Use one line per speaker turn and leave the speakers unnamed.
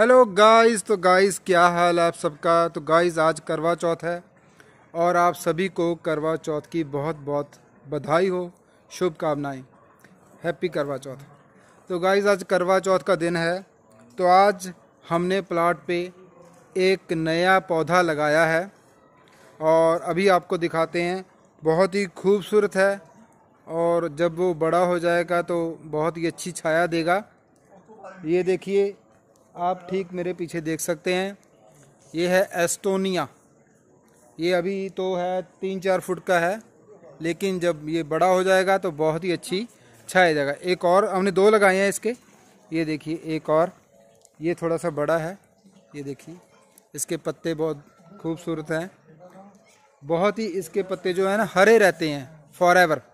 hello guys तो guys क्या हाल है आप सबका तो गाइस आज करवा चौथ है और आप सभी को करवा चौथ की बहुत बहुत बधाई हो शुभकामनाएं हैप्पी करवा चौथ तो गाइस आज करवा चौथ का दिन है तो आज हमने प्लाट पे एक नया पौधा लगाया है और अभी आपको दिखाते हैं बहुत ही खूबसूरत है और जब वो बड़ा हो जाएगा तो बहुत ही अच्छी छाया देगा ये देखिए आप ठीक मेरे पीछे देख सकते हैं ये है एस्टोनिया ये अभी तो है तीन चार फुट का है लेकिन जब ये बड़ा हो जाएगा तो बहुत ही अच्छी छाया जाएगा एक और हमने दो लगाए हैं इसके ये देखिए एक और ये थोड़ा सा बड़ा है ये देखिए इसके पत्ते बहुत खूबसूरत हैं बहुत ही इसके पत्ते जो है ना हरे रहते हैं फॉर एवर